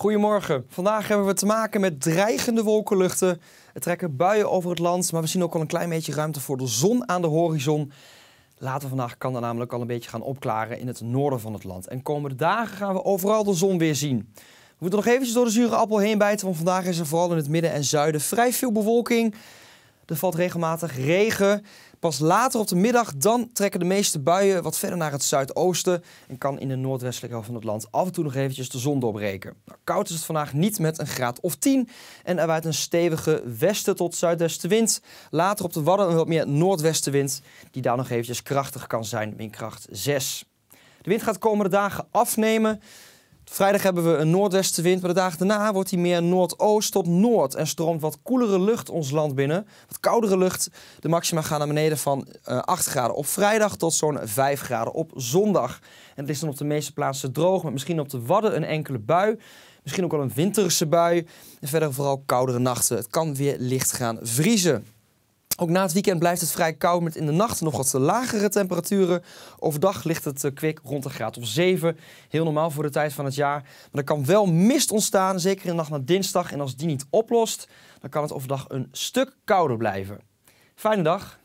Goedemorgen. Vandaag hebben we te maken met dreigende wolkenluchten. Er trekken buien over het land, maar we zien ook al een klein beetje ruimte voor de zon aan de horizon. Later vandaag kan dat namelijk al een beetje gaan opklaren in het noorden van het land. En komende dagen gaan we overal de zon weer zien. We moeten nog eventjes door de zure appel heen bijten, want vandaag is er vooral in het midden en zuiden vrij veel bewolking. Er valt regelmatig regen. Pas later op de middag dan trekken de meeste buien wat verder naar het zuidoosten en kan in de noordwestelijke helft van het land af en toe nog eventjes de zon doorbreken. Nou, koud is het vandaag niet met een graad of 10 en er waait een stevige westen tot zuidwestenwind. Later op de Wadden een wat meer noordwestenwind die daar nog eventjes krachtig kan zijn, windkracht 6. De wind gaat de komende dagen afnemen. Vrijdag hebben we een noordwestenwind, maar de dagen daarna wordt die meer noordoost tot noord en stroomt wat koelere lucht ons land binnen. Wat koudere lucht. De maxima gaan naar beneden van 8 eh, graden op vrijdag tot zo'n 5 graden op zondag. En het is dan op de meeste plaatsen droog, met misschien op de Wadden een enkele bui. Misschien ook wel een winterse bui. En verder vooral koudere nachten. Het kan weer licht gaan vriezen. Ook na het weekend blijft het vrij koud met in de nacht nog wat lagere temperaturen. Overdag ligt het eh, kwik rond een graad of 7. Heel normaal voor de tijd van het jaar. Maar er kan wel mist ontstaan, zeker in de nacht naar dinsdag. En als die niet oplost, dan kan het overdag een stuk kouder blijven. Fijne dag!